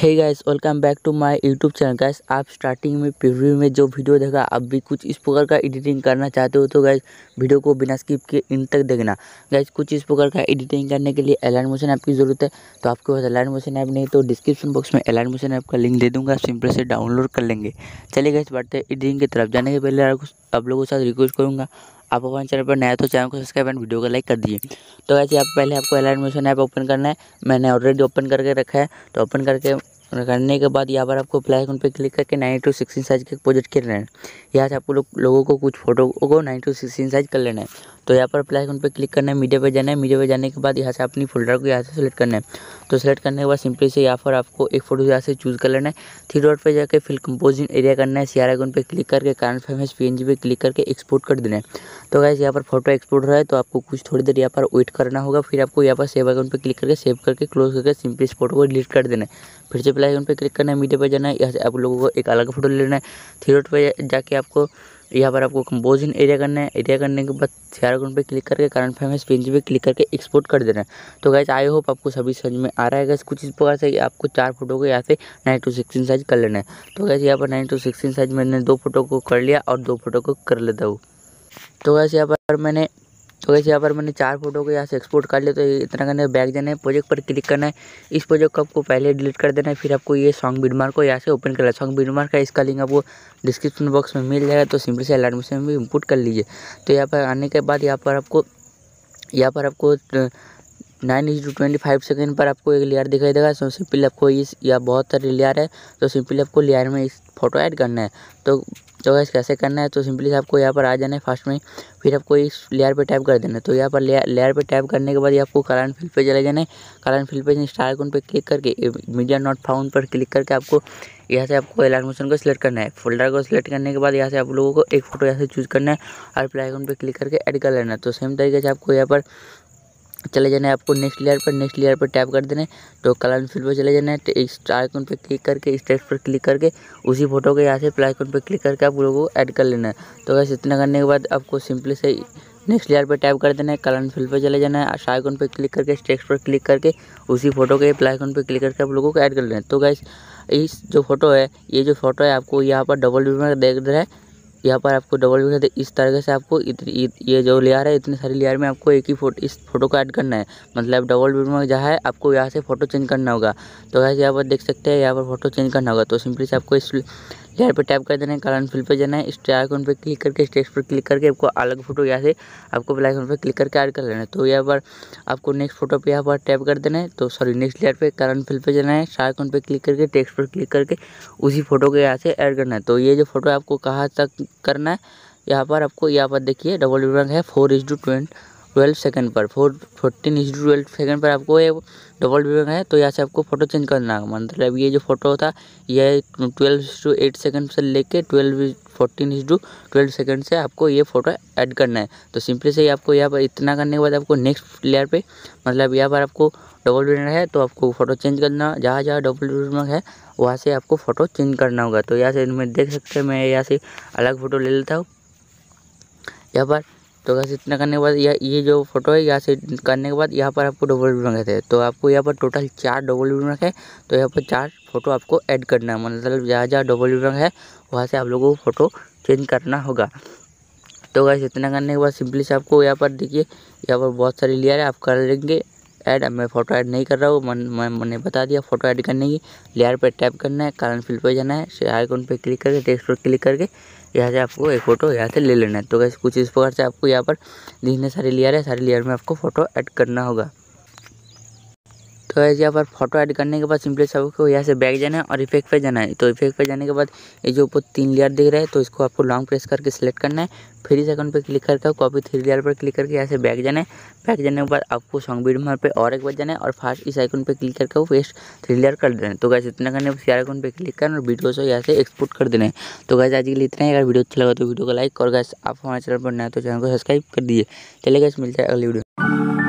hey guys welcome back to my YouTube channel guys आप starting में preview में जो वीडियो देखा आप भी कुछ इस प्रकार का एडिटिंग करना चाहते हो तो गाइस वीडियो को बिना स्किप के इन तक देखना गाइस कुछ इस प्रकार का एडिटिंग करने के लिए एलाइन मोशन ऐप की ज़रूरत है तो आपके पास एलाइन मोशन ऐप नहीं तो डिस्क्रिप्शन बॉक्स में एलाइन मोशन ऐप का लिंक दे दूँगा सिंपल से डाउनलोड कर लेंगे चलिए गाइस बढ़ते एडिटिंग की तरफ जाने के पहले आप लोगों के साथ रिक्वेस्ट करूँगा आप अपने चैनल पर नया तो चैनल को सब्सक्राइब एंड वीडियो को लाइक कर दीजिए तो वैसे आप पहले आपको एलाइन मोशन ऐप ओपन करना है मैंने ऑलरेडी ओपन करके रखा है तो ओपन करके करने के बाद यहाँ पर आपको प्लस आइकन पे क्लिक करके नाइन टू सिक्सटीन साइज के प्रोजेक्ट कर लेना है यहाँ से आपको लोग लोगों को कुछ फोटो को नाइन टू सिक्सटीन साइज कर लेना है तो यहाँ पर प्लस उन पर क्लिक करना है मीडिया पर जाना है मीडिया पर जाने के बाद यहाँ से अपनी फोल्डर को यहाँ से सेलेक्ट करना है तो सेलेक्ट करने के बाद सिंपली से यहाँ पर आपको एक फोटो यहाँ से चूज़ कर लेना है थ्री डॉट पर जाकर फिर कंपोजिंग एरिया करना है सी आर पे क्लिक करके कारण फेमस पी पे क्लिक करके एक्सपोर्ट कर देना है तो गैस यहाँ पर फोटो एक्सपोर्ट रहा है तो आपको कुछ थोड़ी देर यहाँ पर वेट करना होगा फिर आपको यहाँ पर सेव अकाउंट पर क्लिक करके सेव करके क्लोज करके सिंपली इस फोटो को डिलीट कर देना है फिर से प्लस अकाउंट पर क्लिक करना है मीडिया पर जाना है यहाँ से आप लोगों को एक अलग फोटो लेना है थ्री डॉट पर जाके आपको यहाँ पर आपको कंपोजन एरिया करना है एरिया करने के बाद शेयर अकाउंट पर क्लिक करके करंट फेमस पेंज पे क्लिक करके एक्सपोर्ट कर देना है तो गैस आई होप आपको सभी समझ में आ रहा है गैस कुछ इस प्रकार से आपको चार फोटो को यहाँ से नाइन टू सिक्सटीन साइज कर लेना है तो गैस यहाँ पर नाइन टू सिक्सटीन साइज मैंने दो फोटो को कर लिया और दो फोटो को कर लेता हूँ तो गैस यहाँ पर मैंने तो वैसे यहाँ पर मैंने चार फोटो को यहाँ से एक्सपोर्ट कर लिया तो इतना करना है बैग देना है प्रोजेक्ट पर क्लिक करना है इस प्रोजेक्ट को आपको पहले डिलीट कर देना है फिर आपको ये सॉन्ग बीडमार्क को यहाँ से ओपन करना है सॉन्ग बीडमार्क का इसका लिंक आपको डिस्क्रिप्शन बॉक्स में मिल जाएगा तो सिंपल से अलार्मेशन में इम्पोर्ट कर लीजिए तो यहाँ पर आने के बाद यहाँ पर आपको यहाँ पर आपको nine inch two twenty five second पर आपको एक लेयर दिखाई देगा सो सिंपल आपको इस या बहुत सारे लेयर है तो सिंपली आपको लेयर में इस फोटो ऐड करना है तो जो है कैसे करना है तो सिंपली आपको यहाँ पर आ जाना है फर्स्ट में फिर आपको इस लेयर पे टैप कर देना है तो यहाँ पर लेयर लेयर पे टैप करने के बाद आपको करंट फील्ड पर चले जाना है करंट फील्ड पे स्टार अकाउंट पर क्लिक करके मीडिया नॉट फाउंड पर क्लिक करके आपको यहाँ से आपको एलान मोशन को सिलेक्ट करना है फोल्डर को सिलेक्ट करने के बाद यहाँ से आप लोगों को एक फोटो यहाँ से चूज़ करना है और प्ले पर क्लिक करके ऐड कर लेना है तो सेम तरीके से आपको यहाँ पर चले जाना है आपको नेक्स्ट लेयर पर नेक्स्ट लेयर पर टैप कर देना है तो कलर फील्ड पर चले जाना है तो इस आइकन पर क्लिक करके स्टेट पर क्लिक करके उसी फोटो के यहाँ से प्ले आइकन पर क्लिक करके आप लोगों को ऐड कर लेना है तो बस इतना करने के बाद आपको सिंपली से नेक्स्ट लेयर पर टैप कर देना है कलर फील्ड पर चले जाना है आशा आइकन पर क्लिक करके टेक्स्ट पर क्लिक करके उसी फोटो के प्ले आइकन पर क्लिक करके आप लोगों को ऐड कर लेना है तो गैस इस जो फोटो है ये जो फोटो है आपको यहाँ पर डबल व्यू में देख रहा है यहाँ पर आपको डबल इस तरीके से आपको ये जो लेयर है इतने सारी लेयर में आपको एक ही फोटो इस फोटो को ऐड करना है मतलब डबल व्यू में जहाँ है आपको यहाँ से फोटो चेंज करना होगा तो वैसे यहाँ पर देख सकते हैं यहाँ पर फोटो चेंज करना होगा तो सिंपली से आपको इस यहाँ पे टैप कर देना है कारण फिल पर जाना है स्टे आइकॉन पर क्लिक करके स्टेज पर क्लिक करके आपको अलग फोटो यहाँ से आपको ब्लैक पर क्लिक करके ऐड कर लेना है तो यहाँ पर आपको नेक्स्ट फोटो पर यहाँ पर टैप कर देना है तो सॉरी नेक्स्ट लेयर पर कारण फिल पर जाना है आइकॉन पर क्लिक करके टेक्स पर क्लिक करके उसी फोटो को यहाँ से ऐड करना है तो ये जो फोटो आपको कहाँ तक करना है यहाँ पर आपको यहाँ पर देखिए डबल विवरण है four is two twenty twelve second पर four fourteen inch two twelve second पर आपको ये डबल व्यू है तो यहाँ से आपको फोटो चेंज करना होगा मतलब ये जो फोटो था यह ट्वेल्व टू एट सेकेंड से लेके twelve fourteen inch two twelve second से आपको ये फोटो ऐड करना है तो सिंपली से ही आपको यहाँ पर इतना करने के बाद आपको नेक्स्ट लेयर पर मतलब यहाँ पर आपको डबल व्यू है तो आपको फोटो चेंज करना जहाँ जहाँ डबल व्यू है वहाँ से आपको फ़ोटो चेंज करना होगा तो यहाँ से मैं देख सकते हैं मैं यहाँ से अलग फ़ोटो ले लेता हूँ यहाँ पर तो वैसे इतना करने के बाद यह ये जो फोटो है यहाँ से करने के बाद यहाँ पर आपको डबल व्यू रखे थे तो आपको यहाँ पर टोटल चार डबल व्यू रखे तो यहाँ पर चार फोटो आपको ऐड करना है मतलब जहाँ जहाँ डबल व्यू रंग है वहाँ से आप लोगों को फ़ोटो चेंज करना होगा तो वैसे इतना करने के बाद सिंपली से आपको यहाँ पर देखिए यहाँ पर बहुत सारी लेयर है आप कर लेंगे ऐड मैं फ़ोटो ऐड नहीं कर रहा हूँ मन मैं मैंने बता दिया फ़ोटो ऐड करने की लेयर पर टैप करना है कारण फील्ड पर जाना है आइकॉन पर क्लिक करके टेक्स्ट पर क्लिक करके यहाँ से आपको एक फ़ोटो यहाँ से ले लेना है तो कैसे कुछ इस प्रकार से आपको यहाँ पर जितने सारी लेयर है सारी लेयर में आपको फ़ोटो ऐड करना होगा तो ऐसे यहाँ पर फोटो ऐड करने के बाद सिंपली सबको यहाँ से बैक जाना है और इफेक्ट पे जाना है तो इफेक्ट पे जाने के बाद ये जो ऊपर तीन लेयर दिख रहा है तो इसको आपको लॉन्ग प्रेस करके सिलेक्ट करना है फिर इस अकाउंट पर क्लिक करके कॉपी थ्री लेयर पर क्लिक करके यहाँ से बैक जाना है बैक जाने के बाद आपको सॉन्ग वीडियो पर और एक बार जाना है और फास्ट इस आइकन पर क्लिक करके वेस्ट थ्री लेयर कर देना है तो कैसे इतना करने सी आइकन पर क्लिक करना और वीडियो से यहाँ से एक्सपोर्ट कर देना है तो कैसे आज के लिए इतना है अगर वीडियो अच्छा लगा तो वीडियो को लाइक और गैस आप हमारे चैनल पर नया तो चैनल को सब्सक्राइब कर दीजिए चले गए मिलते हैं अगली वीडियो